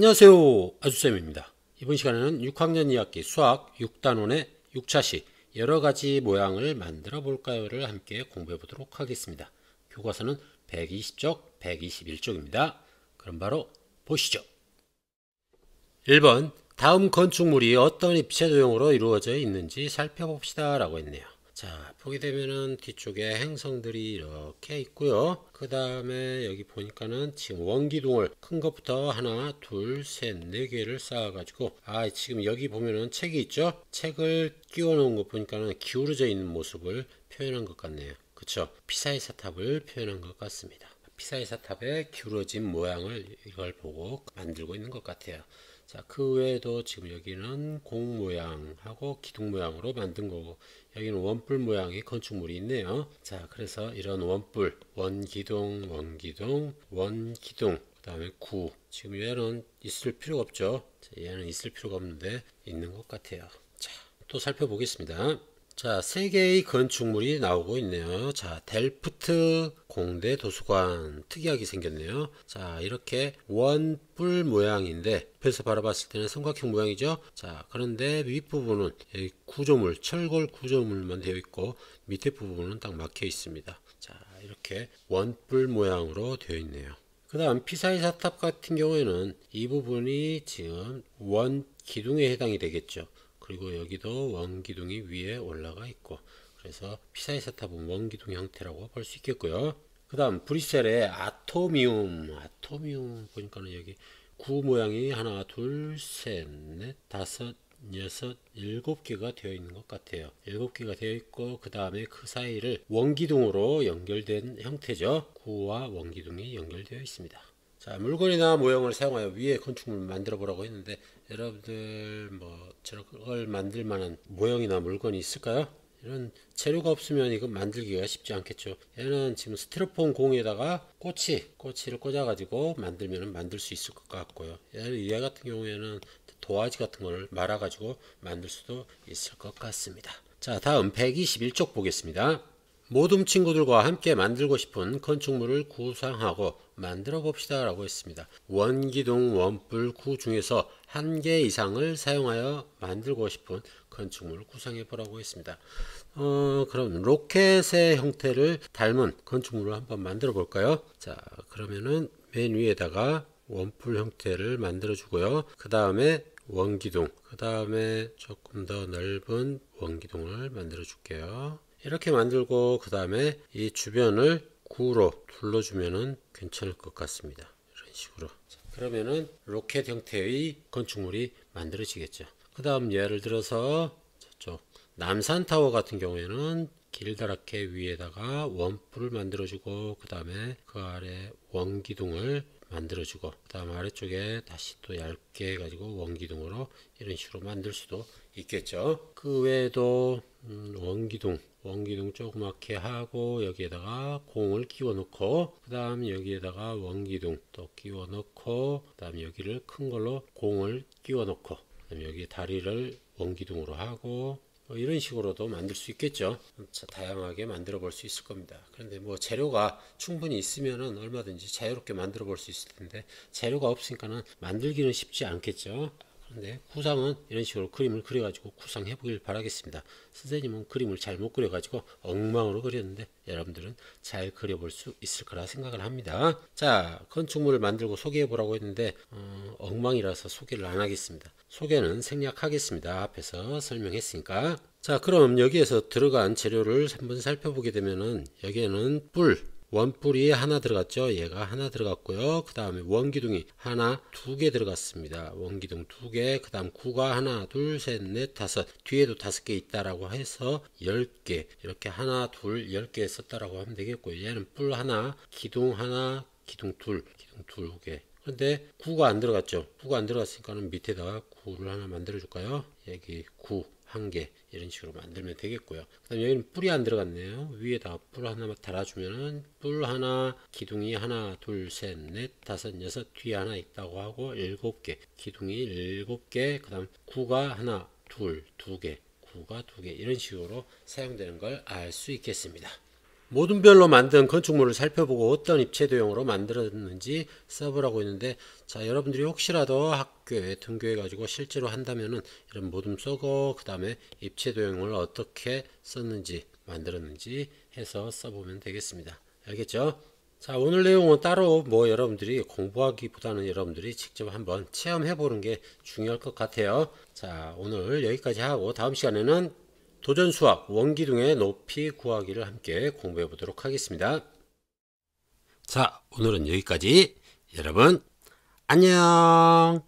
안녕하세요. 아주쌤입니다. 이번 시간에는 6학년 2학기 수학 6단원의 6차시 여러 가지 모양을 만들어 볼까요를 함께 공부해 보도록 하겠습니다. 교과서는 120쪽, 121쪽입니다. 그럼 바로 보시죠. 1번 다음 건축물이 어떤 입체 도형으로 이루어져 있는지 살펴봅시다 라고 했네요. 자 보게 되면은 뒤쪽에 행성들이 이렇게 있고요 그 다음에 여기 보니까는 지금 원기둥을 큰 것부터 하나 둘셋네 개를 쌓아 가지고 아 지금 여기 보면은 책이 있죠 책을 끼워 놓은 것 보니까는 기울어져 있는 모습을 표현한 것 같네요 그쵸 피사의 사탑을 표현한 것 같습니다 피사의사 탑의 기울어진 모양을 이걸 보고 만들고 있는 것 같아요. 자, 그 외에도 지금 여기는 공 모양하고 기둥 모양으로 만든 거고 여기는 원뿔 모양의 건축물이 있네요. 자, 그래서 이런 원뿔, 원기둥, 원기둥, 원기둥, 그 다음에 구. 지금 얘는 있을 필요가 없죠. 자, 얘는 있을 필요가 없는데 있는 것 같아요. 자, 또 살펴보겠습니다. 자, 세 개의 건축물이 나오고 있네요. 자, 델프트 공대 도서관 특이하게 생겼네요. 자, 이렇게 원뿔 모양인데 옆에서 바라봤을 때는 삼각형 모양이죠. 자, 그런데 윗부분은 구조물, 철골 구조물만 되어 있고 밑에 부분은 딱 막혀 있습니다. 자, 이렇게 원뿔 모양으로 되어 있네요. 그 다음 피사의 사탑 같은 경우에는 이 부분이 지금 원 기둥에 해당이 되겠죠. 그리고 여기도 원기둥이 위에 올라가 있고 그래서 피사의사탑은 원기둥 형태라고 볼 수 있겠고요. 그 다음 브리셀의 아토미움 아토미움 보니까는 여기 구 모양이 하나 둘셋넷 다섯 여섯 일곱 개가 되어 있는 것 같아요 일곱 개가 되어 있고 그 다음에 그 사이를 원기둥으로 연결된 형태죠 구와 원기둥이 연결되어 있습니다 자 물건이나 모형을 사용하여 위에 건축물을 만들어 보라고 했는데 여러분들 뭐 저걸 만들 만한 모형이나 물건이 있을까요? 이런 재료가 없으면 이거 만들기가 쉽지 않겠죠 얘는 지금 스티로폼 공에다가 꼬치 꼬치를 꽂아 가지고 만들면 만들 수 있을 것 같고요 얘는 얘 같은 경우에는 도화지 같은 걸 말아 가지고 만들 수도 있을 것 같습니다 자 다음 121쪽 보겠습니다 모둠 친구들과 함께 만들고 싶은 건축물을 구상하고 만들어 봅시다 라고 했습니다. 원기둥 원뿔 구 중에서 한 개 이상을 사용하여 만들고 싶은 건축물을 구상해 보라고 했습니다. 어, 그럼 로켓의 형태를 닮은 건축물을 한번 만들어 볼까요? 자 그러면은 맨 위에다가 원뿔 형태를 만들어 주고요. 그 다음에 원기둥 그 다음에 조금 더 넓은 원기둥을 만들어 줄게요. 이렇게 만들고 그 다음에 이 주변을 구로 둘러주면은 괜찮을 것 같습니다. 이런 식으로. 자, 그러면은 로켓 형태의 건축물이 만들어지겠죠. 그 다음 예를 들어서 저쪽 남산타워 같은 경우에는 길다랗게 위에다가 원뿔을 만들어주고 그 다음에 그 아래 원기둥을 만들어주고 그 다음 아래쪽에 다시 또 얇게 해 가지고 원기둥으로 이런 식으로 만들 수도 있겠죠 그 외에도 음, 원기둥 원기둥 조그맣게 하고 여기에다가 공을 끼워 놓고그 다음 여기에다가 원기둥 또 끼워 놓고그 다음 여기를 큰 걸로 공을 끼워 놓고 그다음 여기 다리를 원기둥으로 하고 뭐 이런 식으로도 만들 수 있겠죠. 다양하게 만들어 볼 수 있을 겁니다. 그런데 뭐 재료가 충분히 있으면 얼마든지 자유롭게 만들어 볼 수 있을 텐데 재료가 없으니까는 만들기는 쉽지 않겠죠. 근 네, 구상은 이런 식으로 그림을 그려가지고 구상해 보길 바라겠습니다. 선생님은 그림을 잘 못 그려가지고 엉망으로 그렸는데 여러분들은 잘 그려볼 수 있을 거라 생각을 합니다. 자 건축물을 만들고 소개해 보라고 했는데 어, 엉망이라서 소개를 안 하겠습니다. 소개는 생략하겠습니다. 앞에서 설명했으니까 자 그럼 여기에서 들어간 재료를 한번 살펴보게 되면은 여기에는 뿔 원뿔이 하나 들어갔죠. 얘가 하나 들어갔고요. 그 다음에 원기둥이 하나, 두 개 들어갔습니다. 원기둥 두 개, 그 다음 구가 하나, 둘, 셋, 넷, 다섯, 뒤에도 다섯 개 있다라고 해서 열 개, 이렇게 하나, 둘, 열 개 썼다라고 하면 되겠고요. 얘는 뿔 하나, 기둥 하나, 기둥 둘, 기둥 둘 개. 그런데 구가 안 들어갔죠. 구가 안 들어갔으니까는 밑에다가 구를 하나 만들어 줄까요? 여기 구. 한개 이런 식으로 만들면 되겠고요. 그다음 여기는 뿔이 안 들어갔네요. 위에다뿔 하나만 달아주면은 뿔 하나, 기둥이 하나, 둘, 셋, 넷, 다섯, 여섯, 뒤에 하나 있다고 하고 일곱 개, 기둥이 일곱 개, 그다음 구가 하나, 둘, 두 개, 구가 두 개 이런 식으로 사용되는 걸 알 수 있겠습니다. 모둠 별로 만든 건축물을 살펴보고 어떤 입체 도형으로 만들었는지 써보라고 했는데 자 여러분들이 혹시라도 학교에 등교해 가지고 실제로 한다면은 이런 모둠 써고 그 다음에 입체 도형을 어떻게 썼는지 만들었는지 해서 써보면 되겠습니다 알겠죠 자 오늘 내용은 따로 뭐 여러분들이 공부하기보다는 여러분들이 직접 한번 체험해 보는 게 중요할 것 같아요 자 오늘 여기까지 하고 다음 시간에는 도전 수학 원기둥의 높이 구하기를 함께 공부해 보도록 하겠습니다. 자, 오늘은 여기까지. 여러분, 안녕!